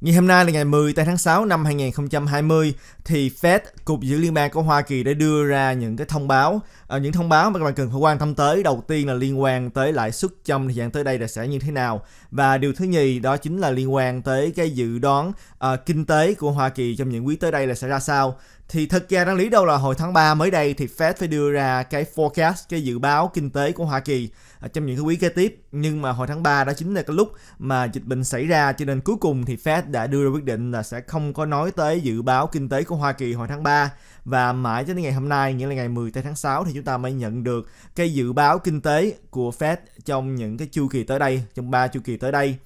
Ngày hôm nay là ngày 10 tháng 6 năm 2020 thì Fed, Cục Dự Liên bang của Hoa Kỳ đã đưa ra những cái thông báo à, những thông báo mà các bạn cần phải quan tâm tới đầu tiên là liên quan tới lãi suất trong thời gian tới đây là sẽ như thế nào và điều thứ nhì đó chính là liên quan tới cái dự đoán à, kinh tế của Hoa Kỳ trong những quý tới đây là sẽ ra sao thì thực ra đáng lý đâu là hồi tháng 3 mới đây thì Fed phải đưa ra cái forecast, cái dự báo kinh tế của Hoa Kỳ à, trong những cái quý kế tiếp. Nhưng mà hồi tháng 3 đó chính là cái lúc mà dịch bệnh xảy ra cho nên cuối cùng thì Fed đã đưa ra quyết định là sẽ không có nói tới dự báo kinh tế của Hoa Kỳ hồi tháng 3 và mãi cho đến ngày hôm nay nghĩa là ngày 10 tháng 6 thì chúng ta mới nhận được cái dự báo kinh tế của Fed trong những cái chu kỳ tới đây, trong ba chu kỳ tới đây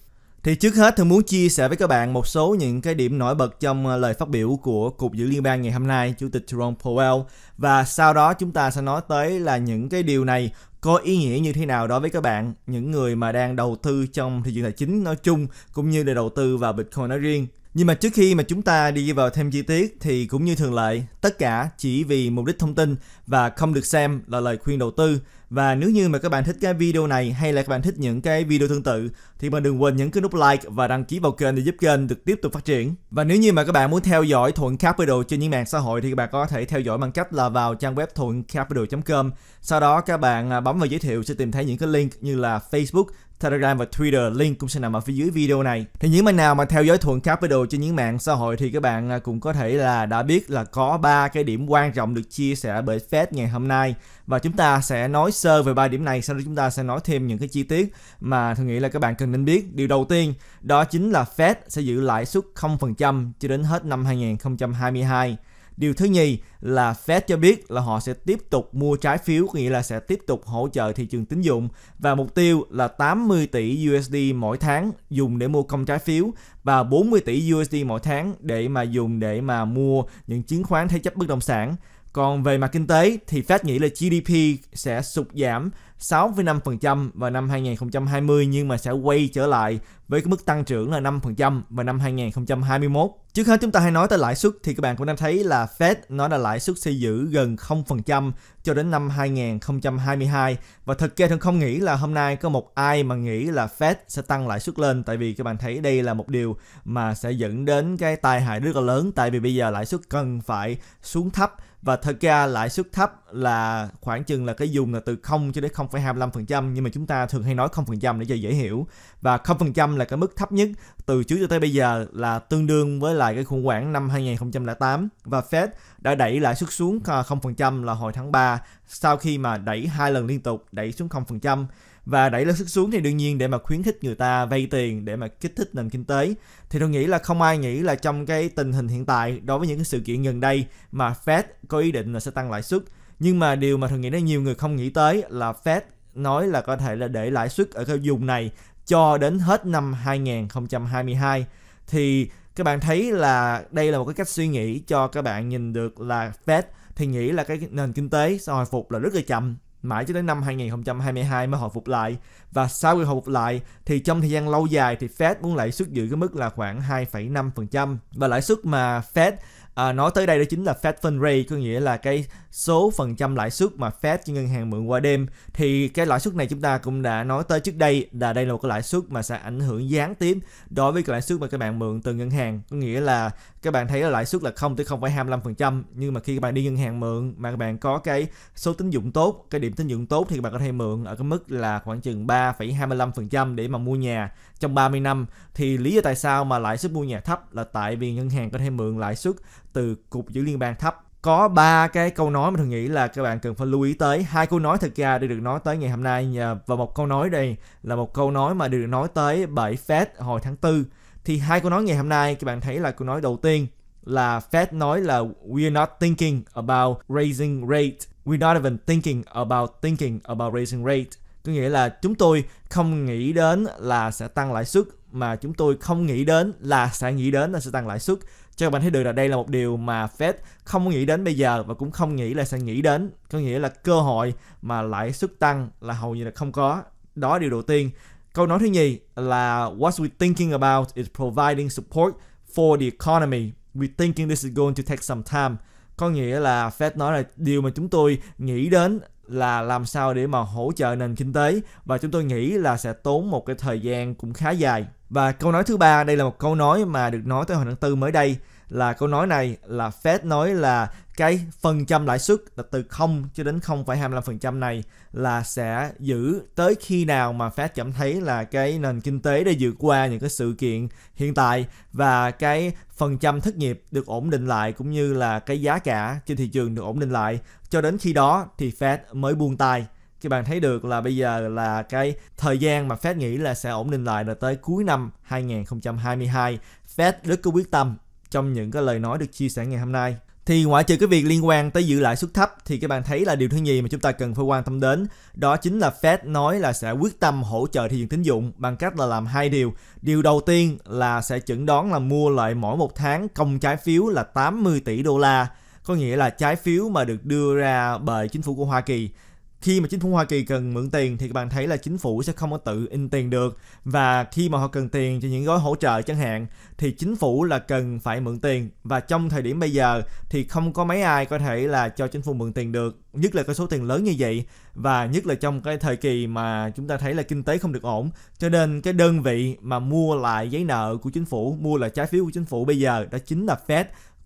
thì trước hết tôi muốn chia sẻ với các bạn một số những cái điểm nổi bật trong ờ, lời phát biểu của Cục Dự Liên bang ngày hôm nay, Chủ tịch Jerome Powell. Và sau đó chúng ta sẽ nói tới là những cái điều này có ý nghĩa như thế nào đối với các bạn, những người mà đang đầu tư trong thị trường tài chính nói chung cũng như là đầu tư vào Bitcoin nói riêng. Nhưng mà trước khi mà chúng ta đi vào thêm chi tiết thì cũng như thường lệ, tất cả chỉ vì mục đích thông tin và không được xem là lời khuyên đầu tư và nếu như mà các bạn thích cái video này hay là các bạn thích những cái video tương tự thì mình đừng quên nhấn cái nút like và đăng ký vào kênh để giúp kênh được tiếp tục phát triển. Và nếu như mà các bạn muốn theo dõi Thuận Capital trên những mạng xã hội thì các bạn có thể theo dõi bằng cách là vào trang web thuận capital.com. Sau đó các bạn à, bấm vào giới thiệu sẽ tìm thấy những cái link như là Facebook, Telegram và Twitter, link cũng sẽ nằm ở phía dưới video này. Thì những bạn nào mà theo dõi Thuận Capital trên những mạng xã hội thì các bạn à, cũng có thể là đã biết là có ba cái điểm quan trọng được chia sẻ bởi Fed ngày hôm nay và chúng ta sẽ nói sơ về ba điểm này sau đó chúng ta sẽ nói thêm những cái chi tiết mà tôi nghĩ là các bạn cần nên biết. Điều đầu tiên đó chính là Fed sẽ giữ lãi suất 0% cho đến hết năm 2022 Điều thứ nhì là Fed cho biết là họ sẽ tiếp tục mua trái phiếu, nghĩa là sẽ tiếp tục hỗ trợ thị trường tín dụng và mục tiêu là 80 tỷ USD mỗi tháng dùng để mua công trái phiếu và 40 tỷ USD mỗi tháng để mà dùng để mà mua những chứng khoán thế chấp bất động sản. Còn về mặt kinh tế thì Fed nghĩ là GDP sẽ sụt giảm 6,5% vào năm 2020 nhưng mà sẽ quay trở lại với cái mức tăng trưởng là 5% vào năm 2021. Trước hết chúng ta hãy nói tới lãi suất thì các bạn cũng đang thấy là Fed nói là lãi suất sẽ giữ gần 0% cho đến năm 2022 và thực ra thường không nghĩ là hôm nay có một ai mà nghĩ là Fed sẽ tăng lãi suất lên tại vì các bạn thấy đây là một điều mà sẽ dẫn đến cái tai hại rất là lớn tại vì bây giờ lãi suất cần phải xuống thấp và thật ra lãi suất thấp là khoảng chừng là cái dùng là từ 0 cho đến 0,25% nhưng mà chúng ta thường hay nói 0% để cho dễ hiểu và 0% là cái mức thấp nhất từ trước cho tới bây giờ là tương đương với lại cái khủng hoảng năm 2008 và Fed đã đẩy lãi suất xuống 0% à, là hồi tháng 3 sau khi mà đẩy hai lần liên tục đẩy xuống 0% và đẩy lãi suất xuống thì đương nhiên để mà khuyến khích người ta vay tiền để mà kích thích nền kinh tế thì tôi nghĩ là không ai nghĩ là trong cái tình hình hiện tại đối với những cái sự kiện gần đây mà Fed có ý định là sẽ tăng lãi suất nhưng mà điều mà thường nghĩ là nhiều người không nghĩ tới là Fed nói là có thể là để lãi suất ở cái vùng này cho đến hết năm 2022 thì các bạn thấy là đây là một cái cách suy nghĩ cho các bạn nhìn được là Fed thì nghĩ là cái nền kinh tế sẽ hồi phục là rất là chậm mãi cho đến năm 2022 mới hồi phục lại và sau khi hồi phục lại thì trong thời gian lâu dài thì Fed muốn lãi suất giữ cái mức là khoảng 2,5% và lãi suất mà Fed à, nói tới đây đó chính là Fed Fund Rate có nghĩa là cái số phần trăm lãi suất mà Fed cho ngân hàng mượn qua đêm thì cái lãi suất này chúng ta cũng đã nói tới trước đây là đây là một cái lãi suất mà sẽ ảnh hưởng gián tiếp đối với cái lãi suất mà các bạn mượn từ ngân hàng có nghĩa là các bạn thấy là lãi suất là 0 tới 0,25% nhưng mà khi các bạn đi ngân hàng mượn mà các bạn có cái số tín dụng tốt, cái điểm tín dụng tốt thì các bạn có thể mượn ở cái mức là khoảng chừng 3,25% để mà mua nhà trong 30 năm thì lý do tại sao mà lãi suất mua nhà thấp là tại vì ngân hàng có thể mượn lãi suất từ cục dữ liên bang thấp có ba cái câu nói mà tôi nghĩ là các bạn cần phải lưu ý tới hai câu nói thực ra đã được nói tới ngày hôm nay và một câu nói đây là một câu nói mà được nói tới bởi Fed hồi tháng 4 thì hai câu nói ngày hôm nay các bạn thấy là câu nói đầu tiên là Fed nói là we're not thinking about raising rate we're not even thinking about thinking about raising rate có nghĩa là chúng tôi không nghĩ đến là sẽ tăng lãi suất mà chúng tôi không nghĩ đến là sẽ nghĩ đến là sẽ tăng lãi suất cho các bạn thấy được là đây là một điều mà Fed không nghĩ đến bây giờ và cũng không nghĩ là sẽ nghĩ đến có nghĩa là cơ hội mà lãi suất tăng là hầu như là không có đó điều đầu tiên câu nói thứ nhì là what we thinking about is providing support for the economy we thinking this is going to take some time có nghĩa là Fed nói là điều mà chúng tôi nghĩ đến là làm sao để mà hỗ trợ nền kinh tế và chúng tôi nghĩ là sẽ tốn một cái thời gian cũng khá dài. Và câu nói thứ ba đây là một câu nói mà được nói tới hồi tháng tư mới đây là câu nói này là Fed nói là cái phần trăm lãi suất là từ 0 cho đến 0,25% này là sẽ giữ tới khi nào mà Fed cảm thấy là cái nền kinh tế đã vượt qua những cái sự kiện hiện tại và cái phần trăm thất nghiệp được ổn định lại cũng như là cái giá cả trên thị trường được ổn định lại cho đến khi đó thì Fed mới buông tay Các bạn thấy được là bây giờ là cái thời gian mà Fed nghĩ là sẽ ổn định lại là tới cuối năm 2022 Fed rất có quyết tâm trong những cái lời nói được chia sẻ ngày hôm nay thì ngoại trừ cái việc liên quan tới giữ lãi suất thấp thì các bạn thấy là điều thứ nhì mà chúng ta cần phải quan tâm đến đó chính là Fed nói là sẽ quyết tâm hỗ trợ thị trường tín dụng bằng cách là làm hai điều. Điều đầu tiên là sẽ chẩn đoán là mua lại mỗi một tháng công trái phiếu là 80 tỷ đô la, có nghĩa là trái phiếu mà được đưa ra bởi chính phủ của Hoa Kỳ khi mà chính phủ Hoa Kỳ cần mượn tiền thì các bạn thấy là chính phủ sẽ không có tự in tiền được và khi mà họ cần tiền cho những gói hỗ trợ chẳng hạn thì chính phủ là cần phải mượn tiền và trong thời điểm bây giờ thì không có mấy ai có thể là cho chính phủ mượn tiền được nhất là cái số tiền lớn như vậy và nhất là trong cái thời kỳ mà chúng ta thấy là kinh tế không được ổn cho nên cái đơn vị mà mua lại giấy nợ của chính phủ mua lại trái phiếu của chính phủ bây giờ đó chính là Fed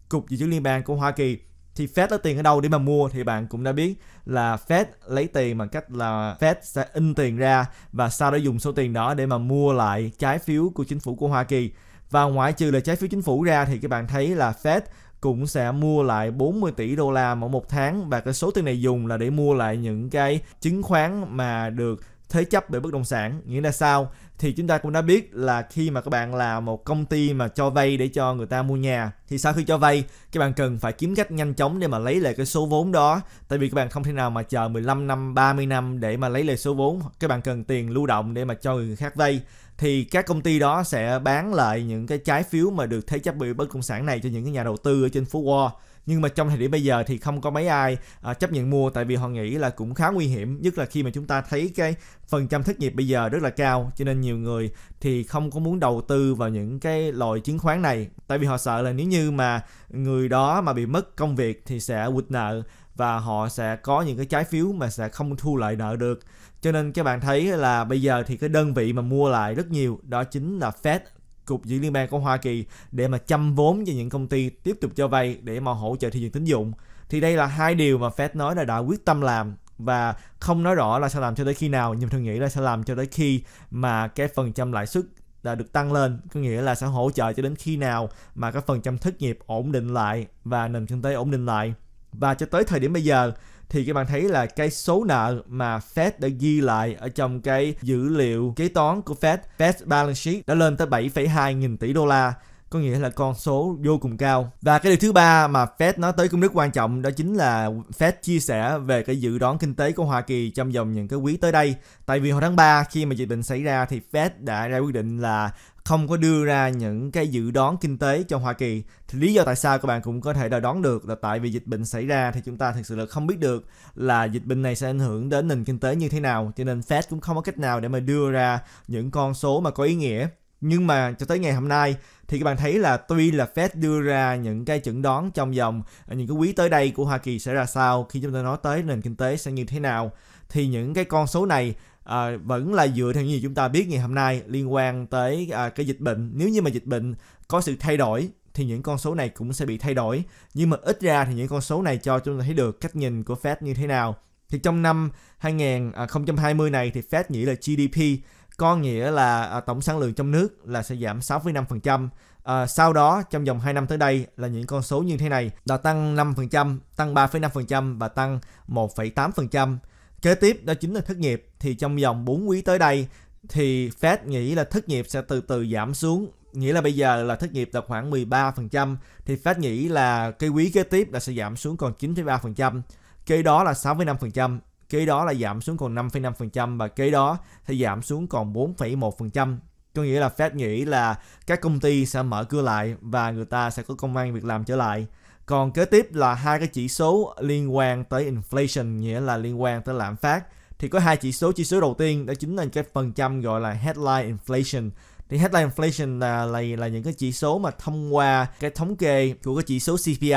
cục dự trữ liên bang của Hoa Kỳ thì Fed lấy tiền ở đâu để mà mua thì bạn cũng đã biết là Fed lấy tiền bằng cách là Fed sẽ in tiền ra và sau đó dùng số tiền đó để mà mua lại trái phiếu của chính phủ của Hoa Kỳ. Và ngoại trừ là trái phiếu chính phủ ra thì các bạn thấy là Fed cũng sẽ mua lại 40 tỷ đô la mỗi một tháng và cái số tiền này dùng là để mua lại những cái chứng khoán mà được thế chấp về bất động sản nghĩa là sao thì chúng ta cũng đã biết là khi mà các bạn là một công ty mà cho vay để cho người ta mua nhà thì sau khi cho vay các bạn cần phải kiếm cách nhanh chóng để mà lấy lại cái số vốn đó tại vì các bạn không thể nào mà chờ 15 năm 30 năm để mà lấy lại số vốn các bạn cần tiền lưu động để mà cho người khác vay thì các công ty đó sẽ bán lại những cái trái phiếu mà được thế chấp bởi bất động sản này cho những cái nhà đầu tư ở trên phố Wall nhưng mà trong thời điểm bây giờ thì không có mấy ai à, chấp nhận mua tại vì họ nghĩ là cũng khá nguy hiểm nhất là khi mà chúng ta thấy cái phần trăm thất nghiệp bây giờ rất là cao cho nên nhiều người thì không có muốn đầu tư vào những cái loại chứng khoán này tại vì họ sợ là nếu như mà người đó mà bị mất công việc thì sẽ quỵt nợ và họ sẽ có những cái trái phiếu mà sẽ không thu lại nợ được cho nên các bạn thấy là bây giờ thì cái đơn vị mà mua lại rất nhiều đó chính là Fed cục dự liên bang của Hoa Kỳ để mà chăm vốn cho những công ty tiếp tục cho vay để mà hỗ trợ thị trường tín dụng thì đây là hai điều mà Fed nói là đã quyết tâm làm và không nói rõ là sẽ làm cho tới khi nào nhưng tôi nghĩ là sẽ làm cho tới khi mà cái phần trăm lãi suất đã được tăng lên có nghĩa là sẽ hỗ trợ cho đến khi nào mà cái phần trăm thất nghiệp ổn định lại và nền kinh tế ổn định lại và cho tới thời điểm bây giờ thì các bạn thấy là cái số nợ mà Fed đã ghi lại ở trong cái dữ liệu kế toán của Fed, Fed balance sheet đã lên tới 7,2 nghìn tỷ đô la có nghĩa là con số vô cùng cao. Và cái điều thứ ba mà Fed nói tới cũng rất quan trọng đó chính là Fed chia sẻ về cái dự đoán kinh tế của Hoa Kỳ trong vòng những cái quý tới đây. Tại vì hồi tháng 3 khi mà dịch bệnh xảy ra thì Fed đã ra quyết định là không có đưa ra những cái dự đoán kinh tế cho Hoa Kỳ thì lý do tại sao các bạn cũng có thể đã đoán được là tại vì dịch bệnh xảy ra thì chúng ta thực sự là không biết được là dịch bệnh này sẽ ảnh hưởng đến nền kinh tế như thế nào cho nên Fed cũng không có cách nào để mà đưa ra những con số mà có ý nghĩa nhưng mà cho tới ngày hôm nay thì các bạn thấy là tuy là Fed đưa ra những cái chẩn đoán trong vòng à, những cái quý tới đây của Hoa Kỳ sẽ ra sao khi chúng ta nói tới nền kinh tế sẽ như thế nào thì những cái con số này à, vẫn là dựa theo như chúng ta biết ngày hôm nay liên quan tới à, cái dịch bệnh nếu như mà dịch bệnh có sự thay đổi thì những con số này cũng sẽ bị thay đổi nhưng mà ít ra thì những con số này cho chúng ta thấy được cách nhìn của Fed như thế nào thì trong năm 2020 à, này thì Fed nghĩ là GDP có nghĩa là à, tổng sản lượng trong nước là sẽ giảm 6,5%. À, sau đó trong vòng 2 năm tới đây là những con số như thế này là tăng 5%, tăng 3,5% và tăng 1,8%. Kế tiếp đó chính là thất nghiệp thì trong vòng 4 quý tới đây thì Fed nghĩ là thất nghiệp sẽ từ từ giảm xuống nghĩa là bây giờ là thất nghiệp là khoảng 13% thì Fed nghĩ là cái quý kế tiếp là sẽ giảm xuống còn 9,3%, kế đó là 6,5%, kế đó là giảm xuống còn 5,5% và kế đó thì giảm xuống còn 4,1%. Có nghĩa là Fed nghĩ là các công ty sẽ mở cửa lại và người ta sẽ có công an việc làm trở lại. Còn kế tiếp là hai cái chỉ số liên quan tới inflation nghĩa là liên quan tới lạm phát thì có hai chỉ số chỉ số đầu tiên đó chính là cái phần trăm gọi là headline inflation thì headline inflation là là là những cái chỉ số mà thông qua cái thống kê của cái chỉ số CPI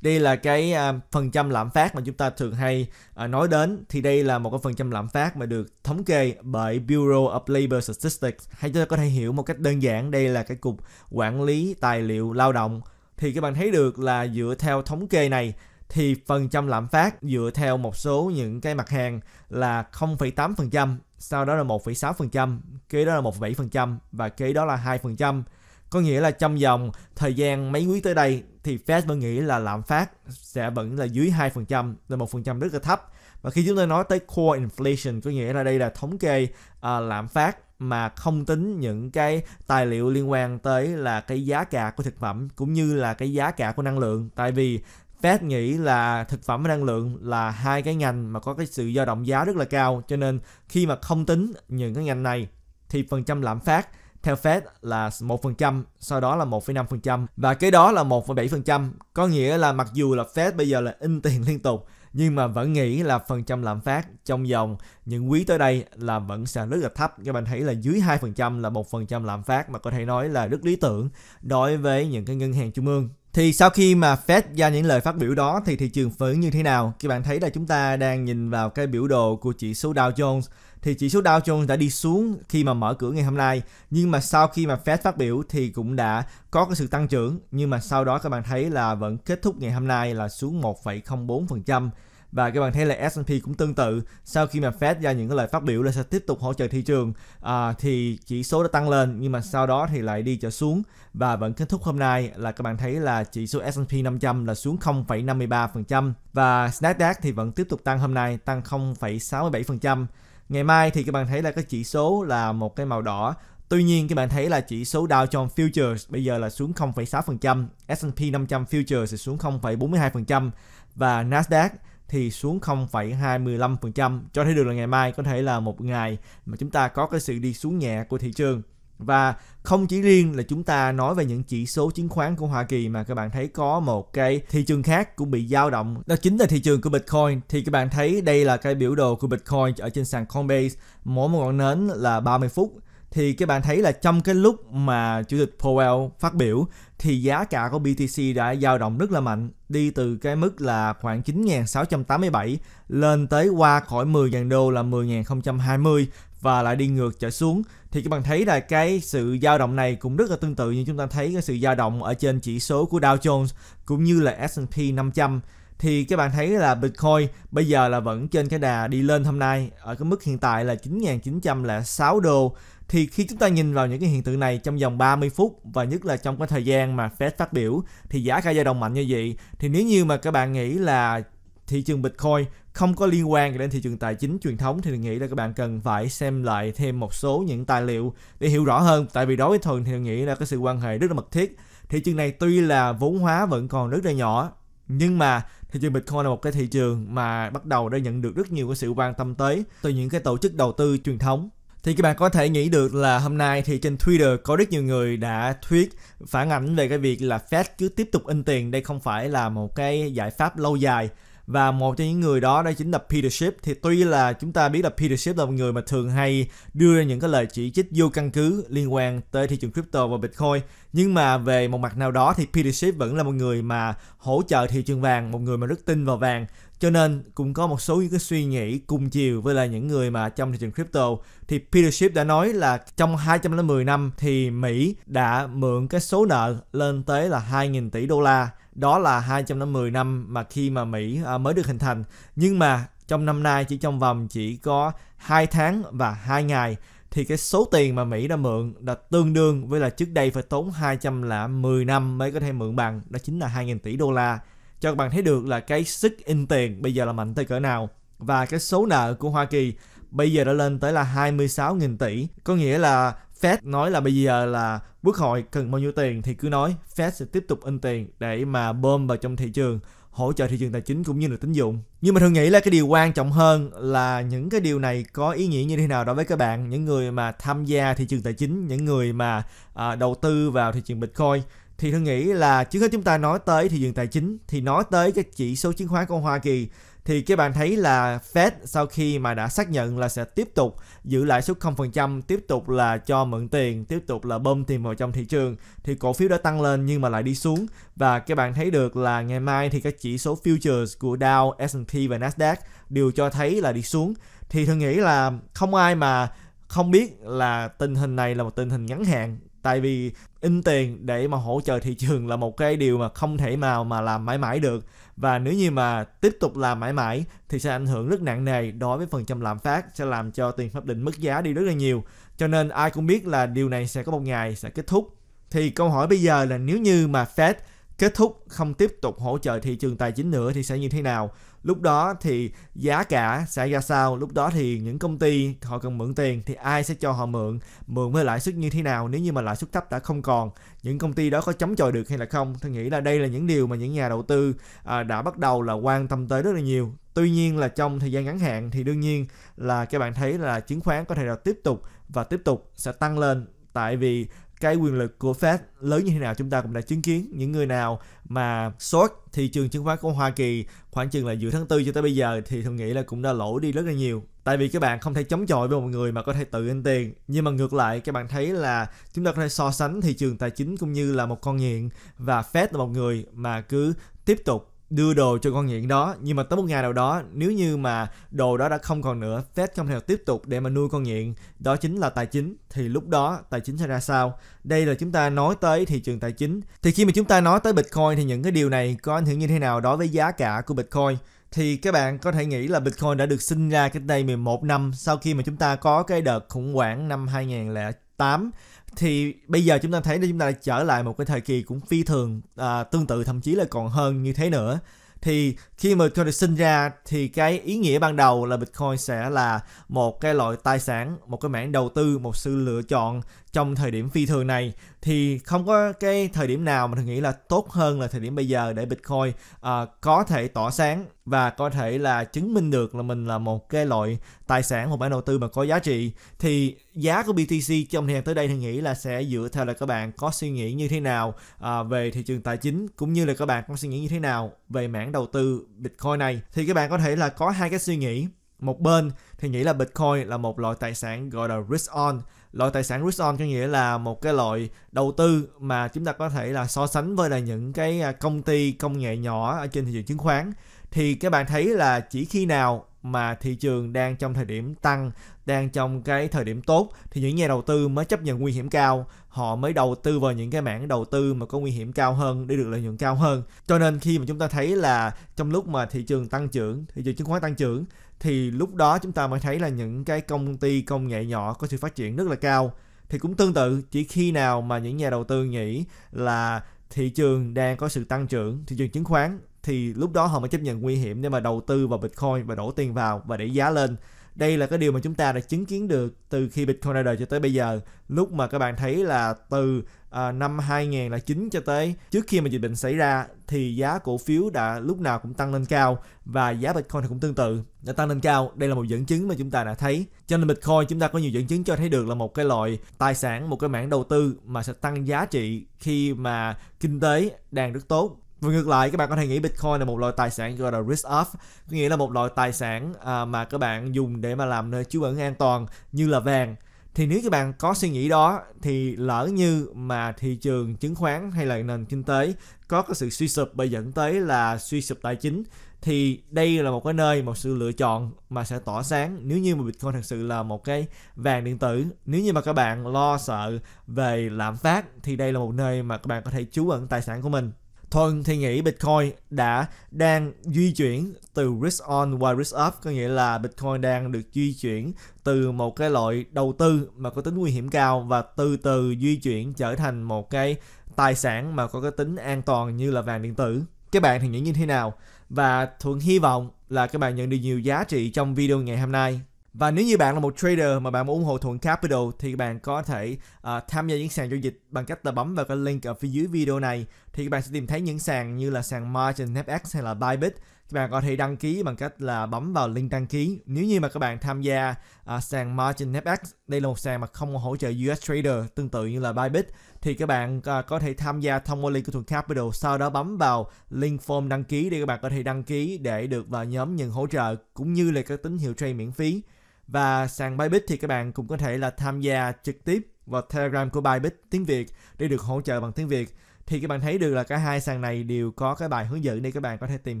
đây là cái uh, phần trăm lạm phát mà chúng ta thường hay uh, nói đến thì đây là một cái phần trăm lạm phát mà được thống kê bởi Bureau of Labor Statistics hay chúng ta có thể hiểu một cách đơn giản đây là cái cục quản lý tài liệu lao động thì các bạn thấy được là dựa theo thống kê này thì phần trăm lạm phát dựa theo một số những cái mặt hàng là 0,8%, sau đó là 1,6%, kế đó là 1,7% và kế đó là 2%. Có nghĩa là trong vòng thời gian mấy quý tới đây thì Fed vẫn nghĩ là lạm phát sẽ vẫn là dưới 2%, là 1% rất là thấp. Và khi chúng tôi nói tới core inflation có nghĩa là đây là thống kê uh, lạm phát mà không tính những cái tài liệu liên quan tới là cái giá cả của thực phẩm cũng như là cái giá cả của năng lượng tại vì Fed nghĩ là thực phẩm và năng lượng là hai cái ngành mà có cái sự dao động giá rất là cao cho nên khi mà không tính những cái ngành này thì phần trăm lạm phát theo Fed là 1%, sau đó là 1,5% và cái đó là 1,7%. Có nghĩa là mặc dù là Fed bây giờ là in tiền liên tục nhưng mà vẫn nghĩ là phần trăm lạm phát trong vòng những quý tới đây là vẫn sẽ rất là thấp. Các bạn thấy là dưới 2% là 1% lạm phát mà có thể nói là rất lý tưởng đối với những cái ngân hàng trung ương thì sau khi mà Fed ra những lời phát biểu đó thì thị trường phản ứng như thế nào? Các bạn thấy là chúng ta đang nhìn vào cái biểu đồ của chỉ số Dow Jones thì chỉ số Dow Jones đã đi xuống khi mà mở cửa ngày hôm nay nhưng mà sau khi mà Fed phát biểu thì cũng đã có cái sự tăng trưởng nhưng mà sau đó các bạn thấy là vẫn kết thúc ngày hôm nay là xuống 1,04% và các bạn thấy là S&P cũng tương tự sau khi mà Fed ra những cái lời phát biểu là sẽ tiếp tục hỗ trợ thị trường à, thì chỉ số đã tăng lên nhưng mà sau đó thì lại đi trở xuống và vẫn kết thúc hôm nay là các bạn thấy là chỉ số S&P 500 là xuống 0,53% và Nasdaq thì vẫn tiếp tục tăng hôm nay tăng 0,67% ngày mai thì các bạn thấy là cái chỉ số là một cái màu đỏ Tuy nhiên các bạn thấy là chỉ số Dow Jones Futures bây giờ là xuống 0,6%, S&P 500 Futures sẽ xuống 0,42% và Nasdaq thì xuống 0,25% cho thấy được là ngày mai có thể là một ngày mà chúng ta có cái sự đi xuống nhẹ của thị trường và không chỉ riêng là chúng ta nói về những chỉ số chứng khoán của Hoa Kỳ mà các bạn thấy có một cái thị trường khác cũng bị dao động đó chính là thị trường của Bitcoin thì các bạn thấy đây là cái biểu đồ của Bitcoin ở trên sàn Coinbase mỗi một ngọn nến là 30 phút thì các bạn thấy là trong cái lúc mà chủ tịch Powell phát biểu thì giá cả của BTC đã dao động rất là mạnh, đi từ cái mức là khoảng 9.687 lên tới qua khỏi 10.000 đô là 10.020 và lại đi ngược trở xuống thì các bạn thấy là cái sự dao động này cũng rất là tương tự như chúng ta thấy cái sự dao động ở trên chỉ số của Dow Jones cũng như là S&P 500 thì các bạn thấy là Bitcoin bây giờ là vẫn trên cái đà đi lên hôm nay ở cái mức hiện tại là 9.906 đô thì khi chúng ta nhìn vào những cái hiện tượng này trong vòng 30 phút và nhất là trong cái thời gian mà Fed phát biểu thì giá cả dao động mạnh như vậy thì nếu như mà các bạn nghĩ là thị trường Bitcoin không có liên quan đến thị trường tài chính truyền thống thì mình nghĩ là các bạn cần phải xem lại thêm một số những tài liệu để hiểu rõ hơn tại vì đối với thường thì mình nghĩ là cái sự quan hệ rất là mật thiết thị trường này tuy là vốn hóa vẫn còn rất là nhỏ nhưng mà thị trường Bitcoin là một cái thị trường mà bắt đầu đã nhận được rất nhiều cái sự quan tâm tới từ những cái tổ chức đầu tư truyền thống thì các bạn có thể nghĩ được là hôm nay thì trên Twitter có rất nhiều người đã thuyết phản ảnh về cái việc là Fed cứ tiếp tục in tiền đây không phải là một cái giải pháp lâu dài và một trong những người đó đó chính là Peter Schiff thì tuy là chúng ta biết là Peter Schiff là một người mà thường hay đưa ra những cái lời chỉ trích vô căn cứ liên quan tới thị trường crypto và Bitcoin nhưng mà về một mặt nào đó thì Peter Schiff vẫn là một người mà hỗ trợ thị trường vàng một người mà rất tin vào vàng cho nên cũng có một số những cái suy nghĩ cùng chiều với là những người mà trong thị trường crypto thì Peter Schiff đã nói là trong 250 năm thì Mỹ đã mượn cái số nợ lên tới là 2.000 tỷ đô la đó là 250 năm mà khi mà Mỹ à, mới được hình thành nhưng mà trong năm nay chỉ trong vòng chỉ có 2 tháng và 2 ngày thì cái số tiền mà Mỹ đã mượn đã tương đương với là trước đây phải tốn 210 năm mới có thể mượn bằng đó chính là 2.000 tỷ đô la cho các bạn thấy được là cái sức in tiền bây giờ là mạnh tới cỡ nào và cái số nợ của Hoa Kỳ bây giờ đã lên tới là 26.000 tỷ có nghĩa là Fed nói là bây giờ là quốc hội cần bao nhiêu tiền thì cứ nói Fed sẽ tiếp tục in tiền để mà bơm vào trong thị trường hỗ trợ thị trường tài chính cũng như là tín dụng. Nhưng mà thường nghĩ là cái điều quan trọng hơn là những cái điều này có ý nghĩa như thế nào đối với các bạn, những người mà tham gia thị trường tài chính, những người mà à, đầu tư vào thị trường Bitcoin thì tôi nghĩ là trước hết chúng ta nói tới thị trường tài chính thì nói tới cái chỉ số chứng khoán của Hoa Kỳ thì các bạn thấy là Fed sau khi mà đã xác nhận là sẽ tiếp tục giữ lãi suất 0%, tiếp tục là cho mượn tiền, tiếp tục là bơm tiền vào trong thị trường thì cổ phiếu đã tăng lên nhưng mà lại đi xuống và các bạn thấy được là ngày mai thì các chỉ số futures của Dow, S&P và Nasdaq đều cho thấy là đi xuống thì tôi nghĩ là không ai mà không biết là tình hình này là một tình hình ngắn hạn tại vì in tiền để mà hỗ trợ thị trường là một cái điều mà không thể nào mà làm mãi mãi được và nếu như mà tiếp tục làm mãi mãi thì sẽ ảnh hưởng rất nặng nề đối với phần trăm lạm phát sẽ làm cho tiền pháp định mất giá đi rất là nhiều cho nên ai cũng biết là điều này sẽ có một ngày sẽ kết thúc thì câu hỏi bây giờ là nếu như mà Fed kết thúc không tiếp tục hỗ trợ thị trường tài chính nữa thì sẽ như thế nào lúc đó thì giá cả sẽ ra sao lúc đó thì những công ty họ cần mượn tiền thì ai sẽ cho họ mượn mượn với lãi suất như thế nào nếu như mà lãi suất thấp đã không còn những công ty đó có chống chọi được hay là không tôi nghĩ là đây là những điều mà những nhà đầu tư à, đã bắt đầu là quan tâm tới rất là nhiều tuy nhiên là trong thời gian ngắn hạn thì đương nhiên là các bạn thấy là chứng khoán có thể là tiếp tục và tiếp tục sẽ tăng lên tại vì cái quyền lực của Fed lớn như thế nào chúng ta cũng đã chứng kiến những người nào mà short thị trường chứng khoán của Hoa Kỳ khoảng chừng là giữa tháng tư cho tới bây giờ thì thường nghĩ là cũng đã lỗ đi rất là nhiều tại vì các bạn không thể chống chọi với một người mà có thể tự in tiền nhưng mà ngược lại các bạn thấy là chúng ta có thể so sánh thị trường tài chính cũng như là một con nghiện và Fed là một người mà cứ tiếp tục đưa đồ cho con nghiện đó nhưng mà tới một ngày nào đó nếu như mà đồ đó đã không còn nữa Fed không thể tiếp tục để mà nuôi con nghiện đó chính là tài chính thì lúc đó tài chính sẽ ra sao đây là chúng ta nói tới thị trường tài chính thì khi mà chúng ta nói tới Bitcoin thì những cái điều này có ảnh hưởng như thế nào đối với giá cả của Bitcoin thì các bạn có thể nghĩ là Bitcoin đã được sinh ra cách đây 11 năm sau khi mà chúng ta có cái đợt khủng hoảng năm 2008 thì bây giờ chúng ta thấy là chúng ta đã trở lại một cái thời kỳ cũng phi thường à, tương tự thậm chí là còn hơn như thế nữa thì khi mà Bitcoin được sinh ra thì cái ý nghĩa ban đầu là Bitcoin sẽ là một cái loại tài sản, một cái mảng đầu tư, một sự lựa chọn trong thời điểm phi thường này thì không có cái thời điểm nào mà tôi nghĩ là tốt hơn là thời điểm bây giờ để Bitcoin uh, có thể tỏa sáng và có thể là chứng minh được là mình là một cái loại tài sản hoặc bản đầu tư mà có giá trị thì giá của BTC trong thời gian tới đây thì nghĩ là sẽ dựa theo là các bạn có suy nghĩ như thế nào uh, về thị trường tài chính cũng như là các bạn có suy nghĩ như thế nào về mảng đầu tư Bitcoin này thì các bạn có thể là có hai cái suy nghĩ một bên thì nghĩ là Bitcoin là một loại tài sản gọi là risk on loại tài sản risk on có nghĩa là một cái loại đầu tư mà chúng ta có thể là so sánh với là những cái à, công ty công nghệ nhỏ ở trên thị trường chứng khoán thì các bạn thấy là chỉ khi nào mà thị trường đang trong thời điểm tăng, đang trong cái thời điểm tốt thì những nhà đầu tư mới chấp nhận nguy hiểm cao, họ mới đầu tư vào những cái mảng đầu tư mà có nguy hiểm cao hơn để được lợi nhuận cao hơn. Cho nên khi mà chúng ta thấy là trong lúc mà thị trường tăng trưởng, thị trường chứng khoán tăng trưởng thì lúc đó chúng ta mới thấy là những cái công ty công nghệ nhỏ có sự phát triển rất là cao. Thì cũng tương tự, chỉ khi nào mà những nhà đầu tư nghĩ là thị trường đang có sự tăng trưởng, thị trường chứng khoán thì lúc đó họ mới chấp nhận nguy hiểm để mà đầu tư vào Bitcoin và đổ tiền vào và để giá lên. Đây là cái điều mà chúng ta đã chứng kiến được từ khi Bitcoin ra đời cho tới bây giờ. Lúc mà các bạn thấy là từ à, năm 2009 cho tới trước khi mà dịch bệnh xảy ra thì giá cổ phiếu đã lúc nào cũng tăng lên cao và giá Bitcoin cũng tương tự đã tăng lên cao. Đây là một dẫn chứng mà chúng ta đã thấy. Cho nên Bitcoin chúng ta có nhiều dẫn chứng cho thấy được là một cái loại tài sản, một cái mảng đầu tư mà sẽ tăng giá trị khi mà kinh tế đang rất tốt và ngược lại các bạn có thể nghĩ Bitcoin là một loại tài sản gọi là risk off, có nghĩa là một loại tài sản à, mà các bạn dùng để mà làm nơi trú ẩn an toàn như là vàng. Thì nếu các bạn có suy nghĩ đó thì lỡ như mà thị trường chứng khoán hay là nền kinh tế có cái sự suy sụp và dẫn tới là suy sụp tài chính thì đây là một cái nơi một sự lựa chọn mà sẽ tỏa sáng nếu như mà Bitcoin thật sự là một cái vàng điện tử nếu như mà các bạn lo sợ về lạm phát thì đây là một nơi mà các bạn có thể trú ẩn tài sản của mình Thuần thì nghĩ Bitcoin đã đang di chuyển từ risk on qua risk off có nghĩa là Bitcoin đang được di chuyển từ một cái loại đầu tư mà có tính nguy hiểm cao và từ từ di chuyển trở thành một cái tài sản mà có cái tính an toàn như là vàng điện tử. Các bạn thì nghĩ như thế nào? Và Thuận hy vọng là các bạn nhận được nhiều giá trị trong video ngày hôm nay. Và nếu như bạn là một trader mà bạn muốn ủng hộ Thuận Capital thì bạn có thể uh, tham gia những sàn giao dịch bằng cách là bấm vào cái link ở phía dưới video này thì các bạn sẽ tìm thấy những sàn như là sàn Margin FX hay là Bybit. Các bạn có thể đăng ký bằng cách là bấm vào link đăng ký. Nếu như mà các bạn tham gia uh, sàn Margin FX, đây là một sàn mà không hỗ trợ US Trader tương tự như là Bybit thì các bạn uh, có thể tham gia thông qua link của Thuận Capital sau đó bấm vào link form đăng ký để các bạn có thể đăng ký để được vào nhóm nhận hỗ trợ cũng như là các tín hiệu trade miễn phí. Và sàn Bybit thì các bạn cũng có thể là tham gia trực tiếp vào Telegram của Bybit tiếng Việt để được hỗ trợ bằng tiếng Việt. Thì các bạn thấy được là cả hai sàn này đều có cái bài hướng dẫn để các bạn có thể tìm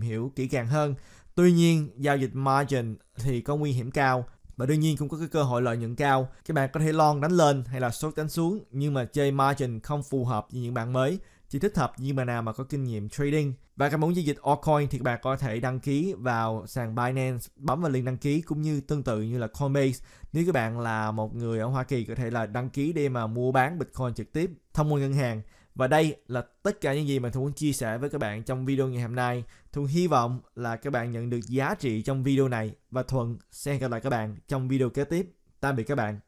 hiểu kỹ càng hơn. Tuy nhiên, giao dịch margin thì có nguy hiểm cao và đương nhiên cũng có cái cơ hội lợi nhuận cao. Các bạn có thể lon đánh lên hay là short đánh xuống nhưng mà chơi margin không phù hợp với những bạn mới chỉ thích hợp những mà nào mà có kinh nghiệm trading. Và các muốn giao dịch altcoin thì các bạn có thể đăng ký vào sàn Binance, bấm vào link đăng ký cũng như tương tự như là Coinbase. Nếu các bạn là một người ở Hoa Kỳ có thể là đăng ký để mà mua bán Bitcoin trực tiếp thông qua ngân hàng. Và đây là tất cả những gì mà Thu muốn chia sẻ với các bạn trong video ngày hôm nay. Thu hy vọng là các bạn nhận được giá trị trong video này và Thuận sẽ gặp lại các bạn trong video kế tiếp. Tạm biệt các bạn.